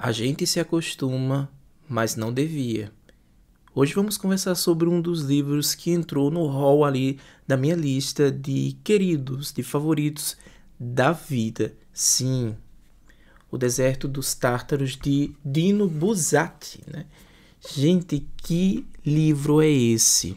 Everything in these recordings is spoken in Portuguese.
A gente se acostuma, mas não devia. Hoje vamos conversar sobre um dos livros que entrou no hall ali da minha lista de queridos, de favoritos da vida. Sim, O Deserto dos Tártaros de Dino Buzzati, né? Gente, que livro é esse?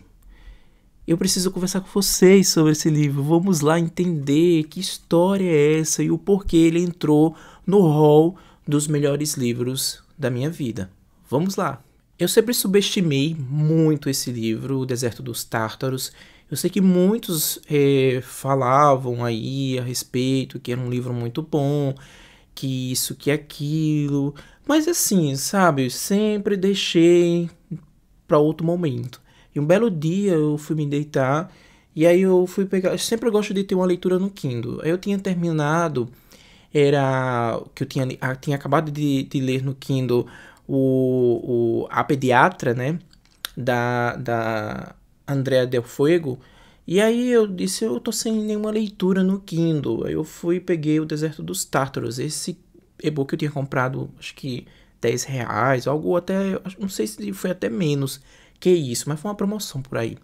Eu preciso conversar com vocês sobre esse livro. Vamos lá entender que história é essa e o porquê ele entrou no hall dos melhores livros da minha vida. Vamos lá! Eu sempre subestimei muito esse livro, O Deserto dos Tártaros. Eu sei que muitos é, falavam aí a respeito, que era um livro muito bom, que isso, que aquilo. Mas assim, sabe, sempre deixei para outro momento. E um belo dia eu fui me deitar e aí eu fui pegar. Eu sempre gosto de ter uma leitura no Kindle. Aí eu tinha terminado era que eu tinha, ah, tinha acabado de, de ler no Kindle o, o, a pediatra, né? Da, da Andrea Del Fuego. E aí eu disse, eu tô sem nenhuma leitura no Kindle. Aí eu fui e peguei o Deserto dos Tártaros. Esse e-book eu tinha comprado, acho que 10 reais, algo até, não sei se foi até menos que isso, mas foi uma promoção por aí.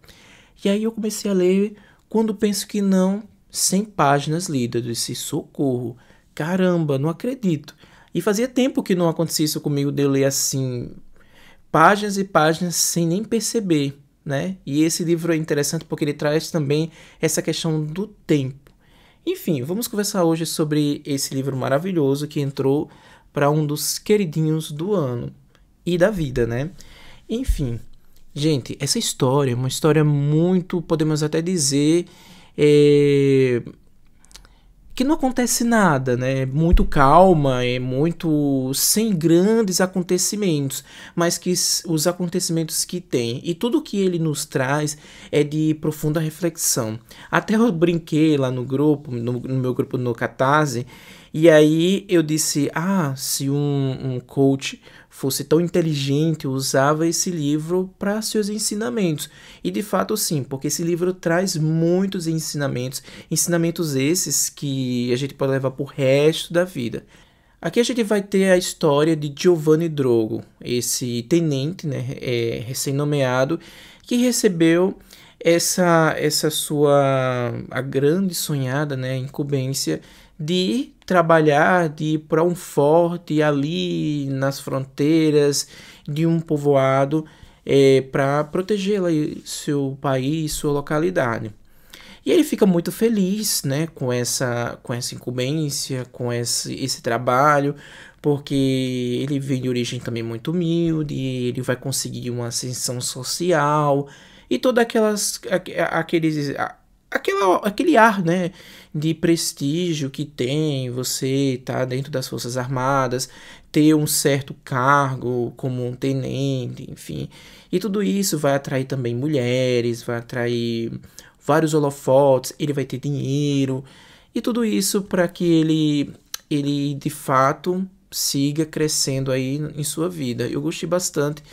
E aí eu comecei a ler, quando penso que não, 100 páginas lidas, eu disse, socorro. Caramba, não acredito. E fazia tempo que não acontecia isso comigo de eu ler assim páginas e páginas sem nem perceber, né? E esse livro é interessante porque ele traz também essa questão do tempo. Enfim, vamos conversar hoje sobre esse livro maravilhoso que entrou para um dos queridinhos do ano e da vida, né? Enfim, gente, essa história é uma história muito, podemos até dizer, é, que não acontece nada, né? É muito calma, é muito sem grandes acontecimentos, mas que os acontecimentos que tem e tudo que ele nos traz é de profunda reflexão. Até eu brinquei lá no grupo, no, no meu grupo no Catarse, e aí eu disse: ah, se um, um coach fosse tão inteligente, usava esse livro para seus ensinamentos. E de fato, sim, porque esse livro traz muitos ensinamentos, ensinamentos esses que a gente pode levar para o resto da vida. Aqui a gente vai ter a história de Giovanni Drogo, esse tenente né, é, recém-nomeado que recebeu essa, essa sua a grande sonhada né, incumbência de trabalhar, de ir para um forte ali nas fronteiras de um povoado é, para proteger seu país, sua localidade. E ele fica muito feliz né, com, essa, com essa incumbência, com esse, esse trabalho, porque ele vem de origem também muito humilde, ele vai conseguir uma ascensão social e todos aquelas aqueles aquela, aquele ar, né, de prestígio que tem você estar tá dentro das Forças Armadas, ter um certo cargo como um tenente, enfim. E tudo isso vai atrair também mulheres, vai atrair vários holofotes, ele vai ter dinheiro e tudo isso para que ele ele de fato siga crescendo aí em sua vida. Eu gostei bastante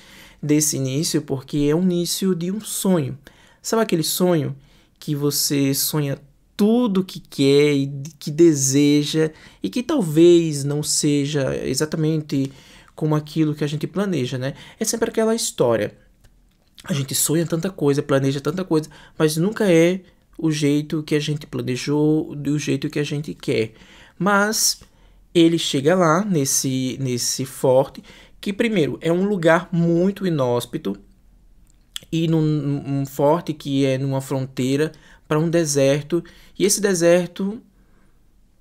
desse início porque é um início de um sonho. Sabe aquele sonho que você sonha tudo que quer e que deseja e que talvez não seja exatamente como aquilo que a gente planeja, né? É sempre aquela história. A gente sonha tanta coisa, planeja tanta coisa, mas nunca é o jeito que a gente planejou, do jeito que a gente quer. Mas ele chega lá nesse nesse forte que primeiro é um lugar muito inóspito, ir num, num forte que é numa fronteira para um deserto. E esse deserto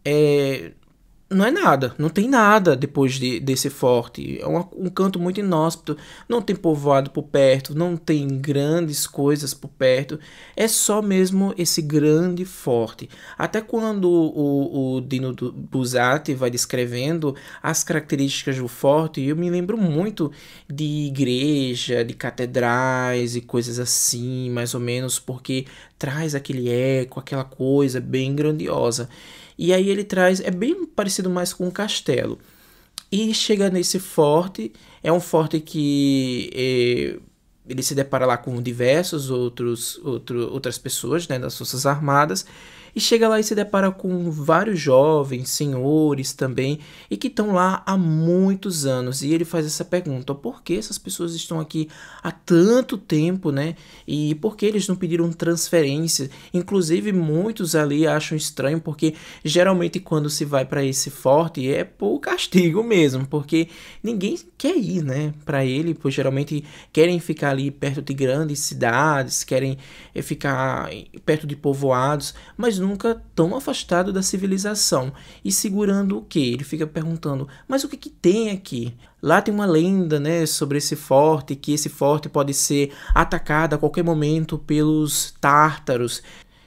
é não é nada, não tem nada depois de, desse forte. É um, um, canto muito inóspito, não tem povoado por perto, não tem grandes coisas por perto. É só mesmo esse grande forte. Até quando o, o Dino Buzati vai descrevendo as características do forte, eu me lembro muito de igreja, de catedrais e coisas assim, mais ou menos, porque traz aquele eco, aquela coisa bem grandiosa. E aí ele traz, é bem parecido mais com um castelo. E chega nesse forte, é um forte que é, ele se depara lá com diversos outros, outro, outras pessoas né, das Forças Armadas e chega lá e se depara com vários jovens, senhores também, e que estão lá há muitos anos. E ele faz essa pergunta: por que essas pessoas estão aqui há tanto tempo, né? E por que eles não pediram transferência? Inclusive, muitos ali acham estranho, porque geralmente quando se vai para esse forte é por castigo mesmo, porque ninguém quer ir, né? Para ele, pois geralmente querem ficar ali perto de grandes cidades, querem eh, ficar eh, perto de povoados, mas nunca tão afastado da civilização e segurando o quê? Ele fica perguntando: mas o que, que tem aqui? Lá tem uma lenda, né, sobre esse forte, que esse forte pode ser atacado a qualquer momento pelos tártaros.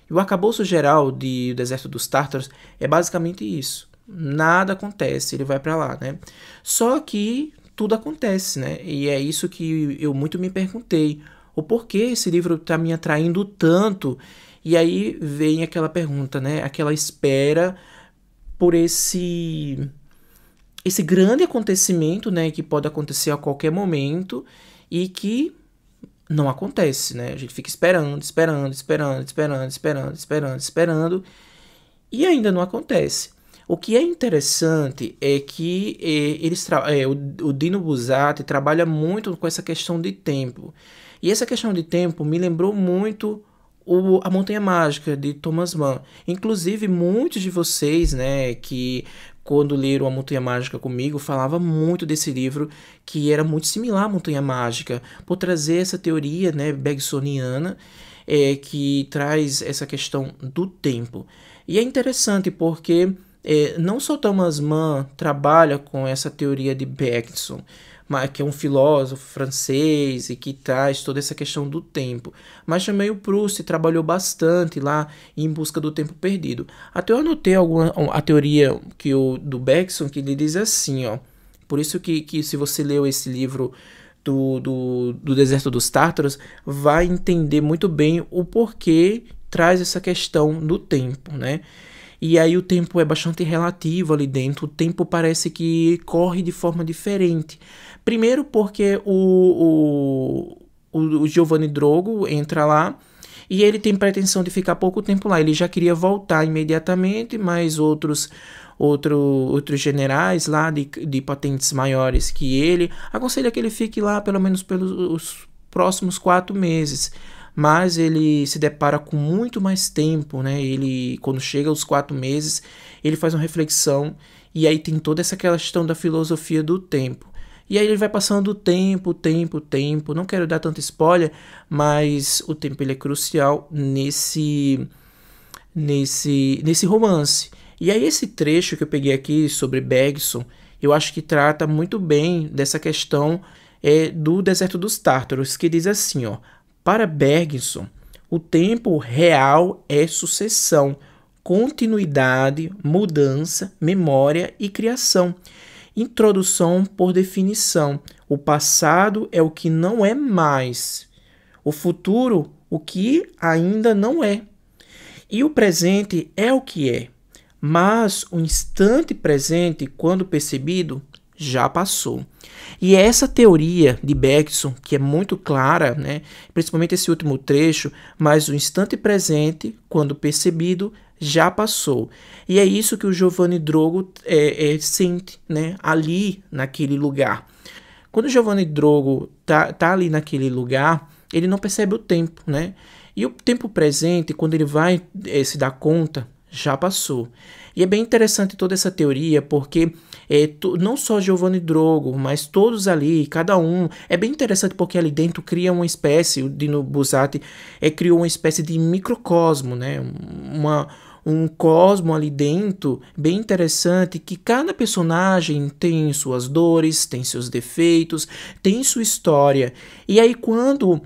E o arcabouço geral de o Deserto dos Tártaros é basicamente isso. Nada acontece, ele vai para lá, né? Só que tudo acontece, né? E é isso que eu muito me perguntei. O porquê esse livro está me atraindo tanto e aí vem aquela pergunta, né? Aquela espera por esse esse grande acontecimento, né, que pode acontecer a qualquer momento e que não acontece, né? A gente fica esperando, esperando, esperando, esperando, esperando, esperando, esperando e ainda não acontece. O que é interessante é que é, eles é, o, o Dino Buzzati trabalha muito com essa questão de tempo. E essa questão de tempo me lembrou muito o, a Montanha Mágica de Thomas Mann. Inclusive, muitos de vocês, né, que quando leram A Montanha Mágica comigo, falava muito desse livro, que era muito similar à Montanha Mágica, por trazer essa teoria, né, Bergsoniana, é, que traz essa questão do tempo. E é interessante porque é, não só Thomas Mann trabalha com essa teoria de Bergson, que é um filósofo francês e que traz toda essa questão do tempo. Mas também o Proust trabalhou bastante lá em busca do tempo perdido. Até eu anotei alguma, a teoria que o, do Bergson que ele diz assim, ó. Por isso que, que se você leu esse livro do, do, do Deserto dos Tártaros, vai entender muito bem o porquê traz essa questão do tempo, né? E aí o tempo é bastante relativo ali dentro, o tempo parece que corre de forma diferente. Primeiro porque o, o, o Giovanni Drogo entra lá e ele tem pretensão de ficar pouco tempo lá. Ele já queria voltar imediatamente, mas outros outro, outros generais lá de, de patentes maiores que ele aconselha que ele fique lá pelo menos pelos próximos quatro meses. Mas ele se depara com muito mais tempo, né? Ele, quando chega aos quatro meses, ele faz uma reflexão e aí tem toda essa questão da filosofia do tempo. E aí ele vai passando o tempo, tempo, tempo. Não quero dar tanto spoiler, mas o tempo ele é crucial nesse nesse nesse romance. E aí esse trecho que eu peguei aqui sobre Bergson, eu acho que trata muito bem dessa questão é, do deserto dos Tártaros, que diz assim, ó: Para Bergson, o tempo real é sucessão, continuidade, mudança, memória e criação. Introdução por definição. O passado é o que não é mais. O futuro, o que ainda não é. E o presente é o que é. Mas o instante presente, quando percebido, já passou. E é essa teoria de Bergson, que é muito clara, né, principalmente esse último trecho, mas o instante presente, quando percebido, já passou. E é isso que o Giovanni Drogo é, é, sente né, ali, naquele lugar. Quando o Giovanni Drogo tá, tá ali naquele lugar, ele não percebe o tempo, né? E o tempo presente, quando ele vai é, se dar conta, já passou. E é bem interessante toda essa teoria, porque é, tu, não só Giovanni Drogo, mas todos ali, cada um. É bem interessante porque ali dentro cria uma espécie, o Dino Buzzati é, criou uma espécie de microcosmo, né? Uma, um cosmo ali dentro bem interessante que cada personagem tem suas dores, tem seus defeitos, tem sua história. E aí quando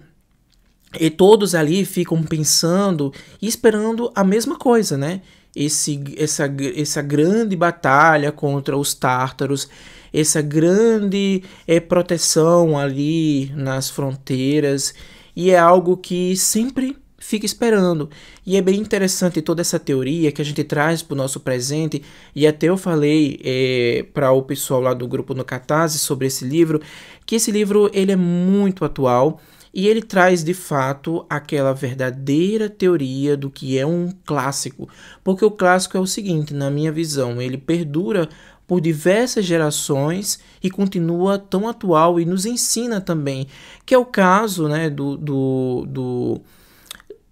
e todos ali ficam pensando e esperando a mesma coisa, né? esse, essa, essa grande batalha contra os tártaros, essa grande é, proteção ali nas fronteiras, e é algo que sempre fica esperando. E é bem interessante toda essa teoria que a gente traz para o nosso presente, e até eu falei é, eh, para o pessoal lá do grupo no Catarse sobre esse livro, que esse livro ele é muito atual, e ele traz de fato aquela verdadeira teoria do que é um clássico, porque o clássico é o seguinte, na minha visão, ele perdura por diversas gerações e continua tão atual e nos ensina também, que é o caso né, do, do, do,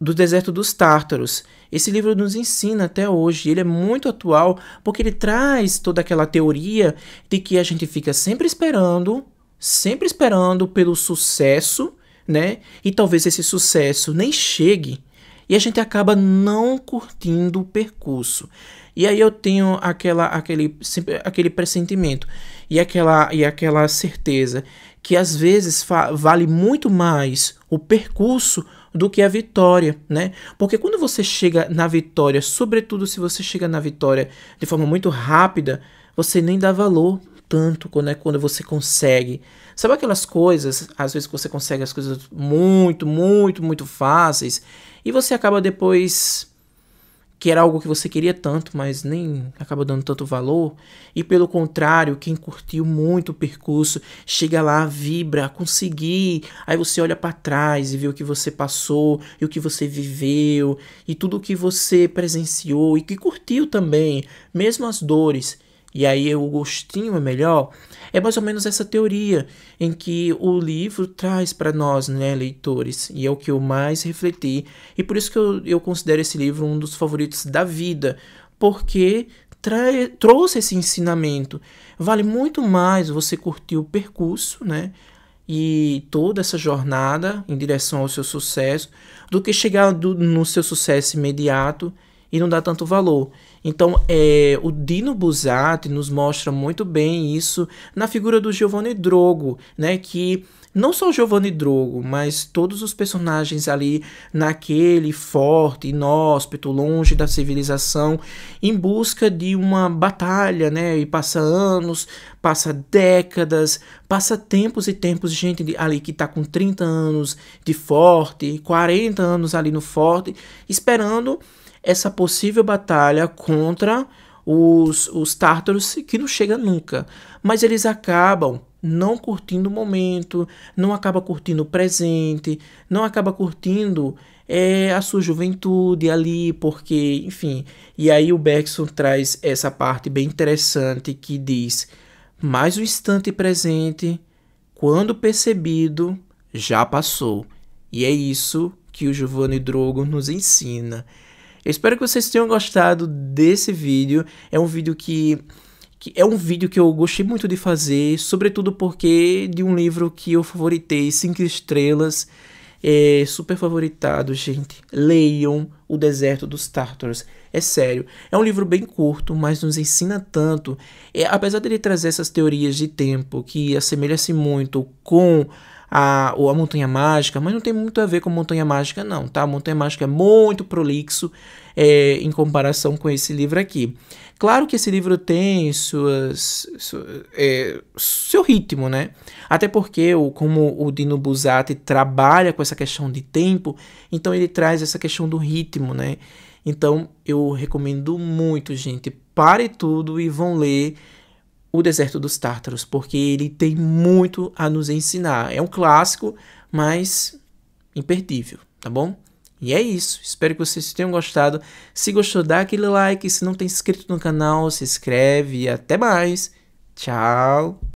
do Deserto dos Tártaros. Esse livro nos ensina até hoje, ele é muito atual porque ele traz toda aquela teoria de que a gente fica sempre esperando, sempre esperando pelo sucesso né? E talvez esse sucesso nem chegue e a gente acaba não curtindo o percurso. E aí eu tenho aquela, aquele, aquele pressentimento e aquela, e aquela certeza que às vezes vale muito mais o percurso do que a vitória, né? Porque quando você chega na vitória, sobretudo se você chega na vitória de forma muito rápida, você nem dá valor tanto quando é quando você consegue. Sabe aquelas coisas, às vezes você consegue as coisas muito, muito, muito fáceis e você acaba depois que era algo que você queria tanto, mas nem acaba dando tanto valor. E pelo contrário, quem curtiu muito o percurso, chega lá, vibra, consegui. Aí você olha para trás e vê o que você passou, e o que você viveu, e tudo o que você presenciou e que curtiu também, mesmo as dores e aí o gostinho é melhor, é mais ou menos essa teoria em que o livro traz para nós, né, leitores, e é o que eu mais refleti, e por isso que eu, eu considero esse livro um dos favoritos da vida, porque trai, trouxe esse ensinamento. Vale muito mais você curtir o percurso, né, e toda essa jornada em direção ao seu sucesso, do que chegar do, no seu sucesso imediato e não dá tanto valor. Então, é, o Dino Buzzati nos mostra muito bem isso na figura do Giovanni Drogo, né? Que não só o Giovanni Drogo, mas todos os personagens ali naquele forte, inóspito, longe da civilização, em busca de uma batalha, né? E passa anos, passa décadas, passa tempos e tempos, gente ali que tá com 30 anos de forte, 40 anos ali no forte, esperando essa possível batalha contra os, os tártaros que não chega nunca. Mas eles acabam não curtindo o momento, não acaba curtindo o presente, não acaba curtindo é, a sua juventude ali, porque, enfim. E aí o Bergson traz essa parte bem interessante que diz: mas o instante presente, quando percebido, já passou. E é isso que o Giovanni Drogo nos ensina. Eu espero que vocês tenham gostado desse vídeo. É um vídeo que que é um vídeo que eu gostei muito de fazer, sobretudo porque de um livro que eu favoritei, cinco estrelas, é super favoritado, gente. Leiam O Deserto dos Tartars. É sério. É um livro bem curto, mas nos ensina tanto. É, apesar dele trazer essas teorias de tempo que assemelha-se muito com a, ou a Montanha Mágica, mas não tem muito a ver com Montanha Mágica, não, tá? A Montanha Mágica é muito prolixo é, em comparação com esse livro aqui. Claro que esse livro tem suas, su, é, seu ritmo, né? Até porque, o, como o Dino Buzzati trabalha com essa questão de tempo, então ele traz essa questão do ritmo, né? Então, eu recomendo muito, gente. Pare tudo e vão ler o Deserto dos Tártaros, porque ele tem muito a nos ensinar. É um clássico, mas imperdível, tá bom? E é isso, espero que vocês tenham gostado. Se gostou, dá aquele like. Se não tem inscrito no canal, se inscreve. Até mais. Tchau.